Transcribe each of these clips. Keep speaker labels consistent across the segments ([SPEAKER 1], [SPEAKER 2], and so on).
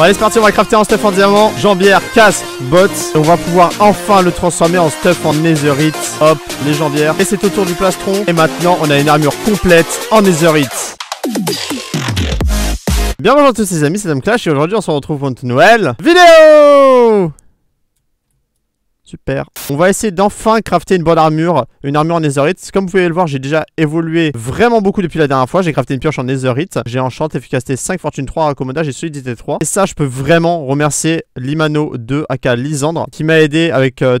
[SPEAKER 1] Bon, allez, c'est parti, on va crafter en stuff en diamant, jambière, casque, bottes. On va pouvoir enfin le transformer en stuff en netherite. Hop, les jambières. Et c'est au tour du plastron. Et maintenant, on a une armure complète en netherite. Bienvenue à tous les amis, c'est Dame Clash et aujourd'hui on se retrouve pour une nouvelle vidéo Super. On va essayer d'enfin crafter une bonne armure, une armure en netherite. Comme vous pouvez le voir, j'ai déjà évolué vraiment beaucoup depuis la dernière fois. J'ai crafté une pioche en netherite. J'ai enchanté efficacité 5, fortune 3, raccommodage et solidité 3. Et ça, je peux vraiment remercier Limano 2, aka Lisandre, qui m'a aidé avec euh,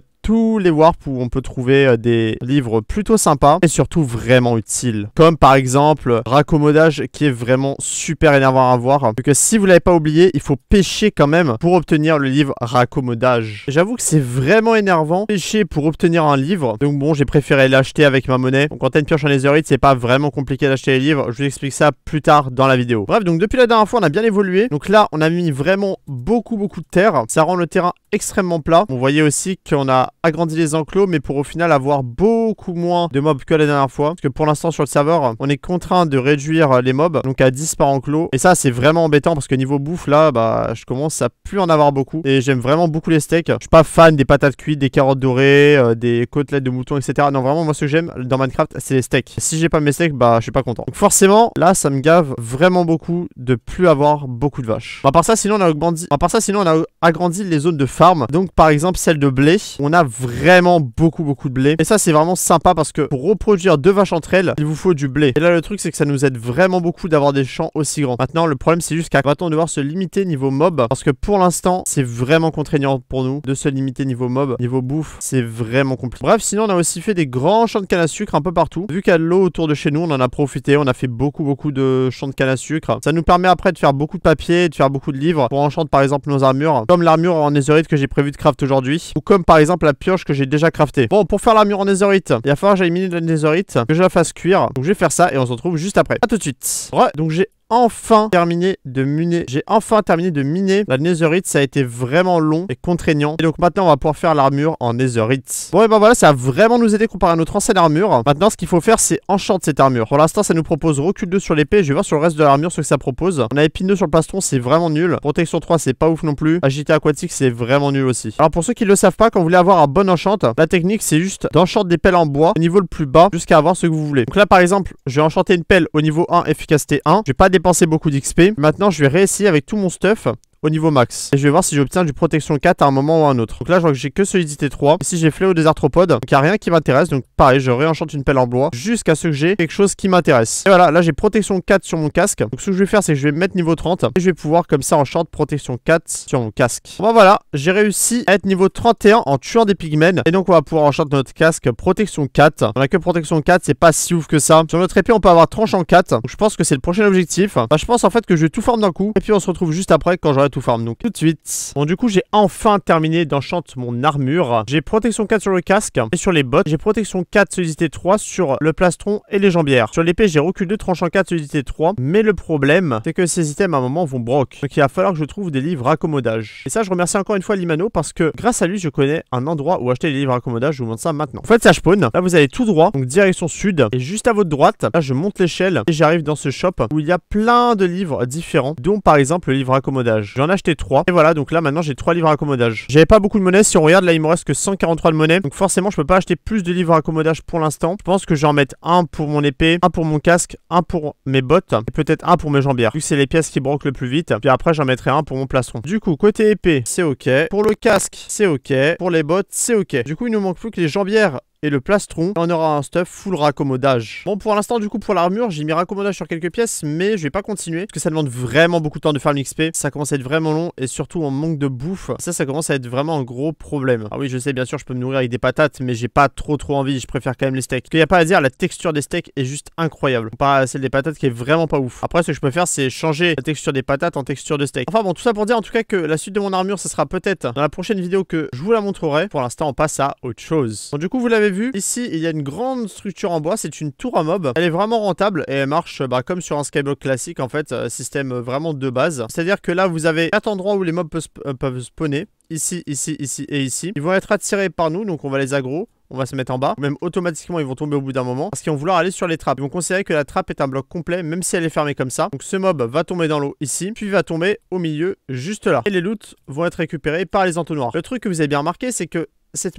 [SPEAKER 1] les warps où on peut trouver euh, des livres plutôt sympas et surtout vraiment utiles. Comme par exemple euh, Raccommodage qui est vraiment super énervant à voir. Parce que si vous l'avez pas oublié, il faut pêcher quand même pour obtenir le livre Raccommodage. J'avoue que c'est vraiment énervant pêcher pour obtenir un livre. Donc bon, j'ai préféré l'acheter avec ma monnaie. Donc quand t'as une pioche en netherite, c'est pas vraiment compliqué d'acheter les livres. Je vous explique ça plus tard dans la vidéo. Bref, donc depuis la dernière fois, on a bien évolué. Donc là, on a mis vraiment beaucoup beaucoup de terre. Ça rend le terrain extrêmement plat. On voyait aussi qu'on a agrandi les enclos, mais pour au final avoir beaucoup moins de mobs que la dernière fois. Parce que pour l'instant sur le serveur, on est contraint de réduire euh, les mobs, donc à 10 par enclos. Et ça, c'est vraiment embêtant parce que niveau bouffe, là, bah, je commence à plus en avoir beaucoup. Et j'aime vraiment beaucoup les steaks. Je suis pas fan des patates cuites, des carottes dorées, euh, des côtelettes de mouton, etc. Non, vraiment, moi, ce que j'aime dans Minecraft, c'est les steaks. Si j'ai pas mes steaks, bah, je suis pas content. Donc forcément, là, ça me gave vraiment beaucoup de plus avoir beaucoup de vaches. à part ça, sinon, on a agrandi, à part ça, sinon, on a agrandi les zones de farm. Donc, par exemple, celle de blé, on a vraiment beaucoup, beaucoup de blé. Et ça, c'est vraiment sympa parce que pour reproduire deux vaches entre elles, il vous faut du blé. Et là, le truc, c'est que ça nous aide vraiment beaucoup d'avoir des champs aussi grands. Maintenant, le problème, c'est juste qu'à va on devoir se limiter niveau mob Parce que pour l'instant, c'est vraiment contraignant pour nous de se limiter niveau mob. Niveau bouffe, c'est vraiment compliqué. Bref, sinon, on a aussi fait des grands champs de canne à sucre un peu partout. Vu qu'il y a de l'eau autour de chez nous, on en a profité. On a fait beaucoup, beaucoup de champs de canne à sucre. Ça nous permet après de faire beaucoup de papier, de faire beaucoup de livres pour enchanter par exemple nos armures. Comme l'armure en netherite que j'ai prévu de craft aujourd'hui. Ou comme par exemple pioche que j'ai déjà crafté. Bon, pour faire l'armure en netherite, il va falloir que j'aille miner de la netherite, que je la fasse cuire. Donc je vais faire ça et on se retrouve juste après. A tout de suite. Ouais, donc j'ai enfin terminé de miner. J'ai enfin terminé de miner la netherite. Ça a été vraiment long et contraignant. Et donc maintenant, on va pouvoir faire l'armure en netherite. Bon, et ben voilà, ça a vraiment nous aidé comparé à notre ancienne armure. Maintenant, ce qu'il faut faire, c'est enchanter cette armure. Pour l'instant, ça nous propose recul 2 sur l'épée. Je vais voir sur le reste de l'armure ce que ça propose. On a épine 2 sur le plastron, c'est vraiment nul. Protection 3, c'est pas ouf non plus. Agité aquatique, c'est vraiment nul aussi. Alors pour ceux qui le savent pas, quand vous voulez avoir un bon enchant, la technique, c'est juste d'enchanter des pelles en bois au niveau le plus bas jusqu'à avoir ce que vous voulez. Donc là, par exemple, je vais enchanter une pelle au niveau 1, efficacité 1. Je vais pas dépensé beaucoup d'XP. Maintenant, je vais réessayer avec tout mon stuff au niveau max. Et je vais voir si j'obtiens du protection 4 à un moment ou à un autre. Donc là, je vois que j'ai que solidité 3. si j'ai fléau des arthropodes. Donc il n'y a rien qui m'intéresse. Donc pareil, je réenchante une pelle en bois jusqu'à ce que j'ai quelque chose qui m'intéresse. Et voilà, là, j'ai protection 4 sur mon casque. Donc ce que je vais faire, c'est que je vais mettre niveau 30. Et je vais pouvoir comme ça enchante protection 4 sur mon casque. Bon bah, voilà, j'ai réussi à être niveau 31 en tuant des pigmens, Et donc on va pouvoir enchanter notre casque protection 4. On a que protection 4, c'est pas si ouf que ça. Sur notre épée, on peut avoir tranche en 4. Donc je pense que c'est le prochain objectif. Bah, je pense en fait que je vais tout former d'un coup. Et puis on se retrouve juste après quand j'aurai tout farm donc tout de suite. Bon du coup j'ai enfin terminé d'enchanter mon armure. J'ai protection 4 sur le casque et sur les bottes. J'ai protection 4 solidité 3 sur le plastron et les jambières. Sur l'épée j'ai recul 2 tranchant 4 solidité 3. Mais le problème c'est que ces items à un moment vont broc. Donc il va falloir que je trouve des livres accommodage. Et ça je remercie encore une fois Limano parce que grâce à lui je connais un endroit où acheter les livres accommodage. Je vous montre ça maintenant. en faites ça spawn. Là vous allez tout droit. Donc direction sud. Et juste à votre droite là je monte l'échelle et j'arrive dans ce shop où il y a plein de livres différents dont par exemple le livre accommodage. J'en ai acheté 3. Et voilà, donc là maintenant j'ai 3 livres à accommodage. J'avais pas beaucoup de monnaie. Si on regarde là, il me reste que 143 de monnaie. Donc forcément, je peux pas acheter plus de livres à accommodage pour l'instant. Je pense que je vais en mettre un pour mon épée, un pour mon casque, un pour mes bottes et peut-être un pour mes jambières. Vu que c'est les pièces qui broquent le plus vite. Puis après, j'en mettrai un pour mon plastron. Du coup, côté épée, c'est ok. Pour le casque, c'est ok. Pour les bottes, c'est ok. Du coup, il nous manque plus que les jambières et le plastron. Et on aura un stuff full raccommodage. Bon, pour l'instant, du coup, pour l'armure, j'ai mis raccommodage sur quelques pièces, mais je vais pas continuer parce que ça demande vraiment beaucoup de temps de faire XP Ça commence à être vraiment long et surtout on manque de bouffe. Ça, ça commence à être vraiment un gros problème. Ah oui, je sais, bien sûr, je peux me nourrir avec des patates, mais j'ai pas trop trop envie. Je préfère quand même les steaks. Il n'y a pas à dire, la texture des steaks est juste incroyable. Pas celle des patates qui est vraiment pas ouf. Après, ce que je peux faire, c'est changer la texture des patates en texture de steak. Enfin bon, tout ça pour dire en tout cas que la suite de mon armure, ça sera peut-être dans la prochaine vidéo que je vous la montrerai. Pour l'instant, on passe à autre chose. du coup, vous l'avez vu, ici, il y a une grande structure en bois. C'est une tour à mob. Elle est vraiment rentable et elle marche bah, comme sur un skyblock classique, en fait. Euh, système euh, vraiment de base. C'est-à-dire que là, vous avez quatre endroits où les mobs peuvent, euh, peuvent spawner ici, ici, ici et ici. Ils vont être attirés par nous, donc on va les aggro. On va se mettre en bas. Même automatiquement, ils vont tomber au bout d'un moment. Parce qu'ils vont vouloir aller sur les trappes. Ils vont considérer que la trappe est un bloc complet, même si elle est fermée comme ça. Donc ce mob va tomber dans l'eau ici, puis va tomber au milieu, juste là. Et les loots vont être récupérés par les entonnoirs. Le truc que vous avez bien remarqué, c'est que cette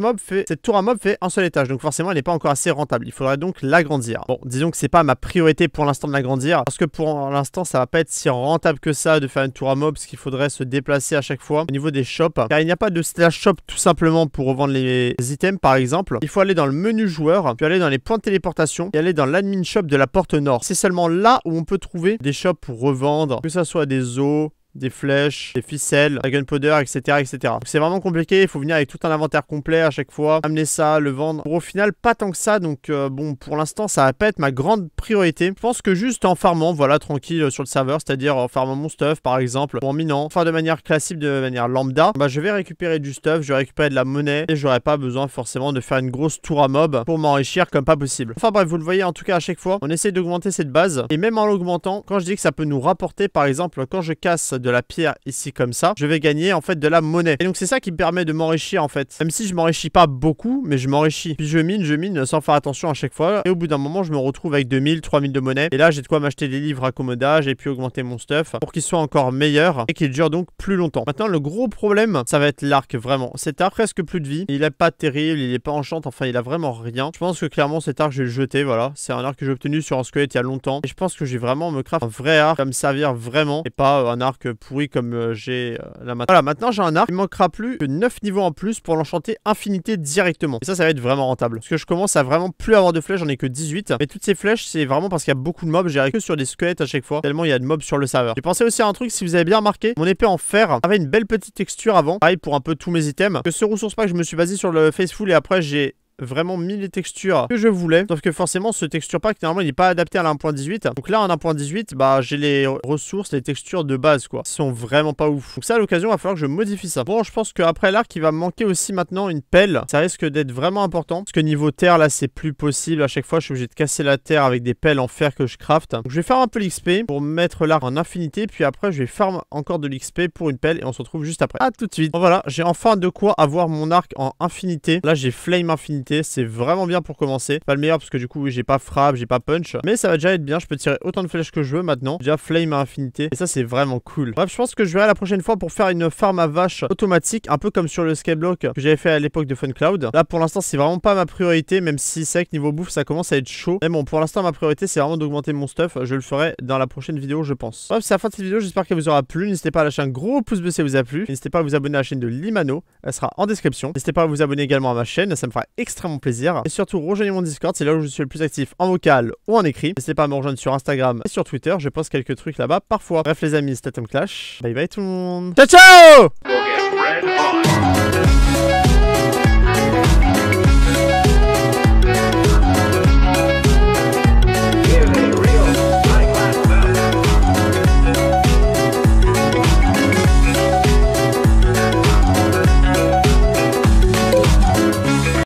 [SPEAKER 1] tour à mob fait un seul étage, donc forcément elle n'est pas encore assez rentable. Il faudrait donc l'agrandir. Bon, disons que c'est pas ma priorité pour l'instant de l'agrandir, parce que pour l'instant ça va pas être si rentable que ça de faire une tour à mob, parce qu'il faudrait se déplacer à chaque fois au niveau des shops, car il n'y a pas de slash shop tout simplement pour revendre les items par exemple. Il faut aller dans le menu joueur, puis aller dans les points de téléportation, et aller dans l'admin shop de la porte nord. C'est seulement là où on peut trouver des shops pour revendre, que ça soit des os, des flèches, des ficelles, la gunpowder, etc. etc. C'est vraiment compliqué, il faut venir avec tout un inventaire complet à chaque fois, amener ça, le vendre. Pour au final, pas tant que ça, donc euh, bon, pour l'instant, ça va pas être ma grande priorité. Je pense que juste en farmant, voilà, tranquille euh, sur le serveur, c'est-à-dire en farmant mon stuff, par exemple, en minant, enfin de manière classique, de manière lambda, bah je vais récupérer du stuff, je vais récupérer de la monnaie, et j'aurai pas besoin forcément de faire une grosse tour à mob pour m'enrichir comme pas possible. Enfin bref, vous le voyez, en tout cas, à chaque fois, on essaie d'augmenter cette base, et même en l'augmentant, quand je dis que ça peut nous rapporter, par exemple, quand je casse de la pierre ici comme ça, je vais gagner en fait de la monnaie. Et donc c'est ça qui me permet de m'enrichir en fait. Même si je m'enrichis pas beaucoup, mais je m'enrichis. Puis je mine, je mine sans faire attention à chaque fois. Et au bout d'un moment, je me retrouve avec 2000, 3000 de monnaie. Et là, j'ai de quoi m'acheter des livres à commodage et puis augmenter mon stuff pour qu'il soit encore meilleur et qu'il dure donc plus longtemps. Maintenant, le gros problème, ça va être l'arc vraiment. Cet arc presque plus de vie. Il est pas terrible, il est pas enchante enfin il a vraiment rien. Je pense que clairement cet arc, je vais le jeter, voilà. C'est un arc que j'ai obtenu sur un squelette il y a longtemps. Et je pense que j'ai vraiment me craft un vrai arc, ça me servir vraiment et pas un arc pourri comme euh, j'ai euh, la maintenant. Voilà, maintenant j'ai un arc. Il manquera plus que 9 niveaux en plus pour l'enchanter infinité directement. Et ça, ça va être vraiment rentable. Parce que je commence à vraiment plus avoir de flèches, j'en ai que 18. Mais toutes ces flèches, c'est vraiment parce qu'il y a beaucoup de mobs. J'irai que sur des squelettes à chaque fois, tellement il y a de mobs sur le serveur. J'ai pensé aussi à un truc, si vous avez bien remarqué, mon épée en fer avait une belle petite texture avant. Pareil pour un peu tous mes items. Que ce ressource pas je me suis basé sur le Faceful et après j'ai vraiment mis les textures que je voulais. Sauf que forcément, ce texture pack, normalement, il n'est pas adapté à la 1.18. Donc là, en 1.18, bah, j'ai les ressources, les textures de base, quoi. Ils sont vraiment pas ouf. Donc ça, à l'occasion, va falloir que je modifie ça. Bon, je pense qu'après l'arc, il va me manquer aussi maintenant une pelle. Ça risque d'être vraiment important. Parce que niveau terre, là, c'est plus possible. À chaque fois, je suis obligé de casser la terre avec des pelles en fer que je craft. Donc je vais faire un peu l'XP pour mettre l'arc en infinité. Puis après, je vais farm encore de l'XP pour une pelle. Et on se retrouve juste après. À tout de suite. Bon, voilà, j'ai enfin de quoi avoir mon arc en infinité. Là, j'ai flame infinité c'est vraiment bien pour commencer. Pas le meilleur parce que du coup, j'ai pas frappe, j'ai pas punch. Mais ça va déjà être bien. Je peux tirer autant de flèches que je veux maintenant. Déjà flame à infinité. Et ça, c'est vraiment cool. Bref, je pense que je verrai la prochaine fois pour faire une farm à vache automatique. Un peu comme sur le skyblock que j'avais fait à l'époque de Funcloud. Là, pour l'instant, c'est vraiment pas ma priorité. Même si c'est vrai que niveau bouffe, ça commence à être chaud. Mais bon, pour l'instant, ma priorité, c'est vraiment d'augmenter mon stuff. Je le ferai dans la prochaine vidéo, je pense. Bref, c'est la fin de cette vidéo. J'espère qu'elle vous aura plu. N'hésitez pas à lâcher un gros pouce bleu si elle vous a plu. N'hésitez pas à vous abonner à la chaîne de Limano. Elle sera en description. N'hésitez pas à vous abonner également à ma chaîne. Ça me fera extrêmement mon plaisir. Et surtout, rejoignez mon Discord, c'est là où je suis le plus actif en vocal ou en écrit. N'hésitez pas à me rejoindre sur Instagram et sur Twitter, je poste quelques trucs là-bas parfois. Bref les amis, c'était Tom Clash. Bye bye tout le monde. Ciao ciao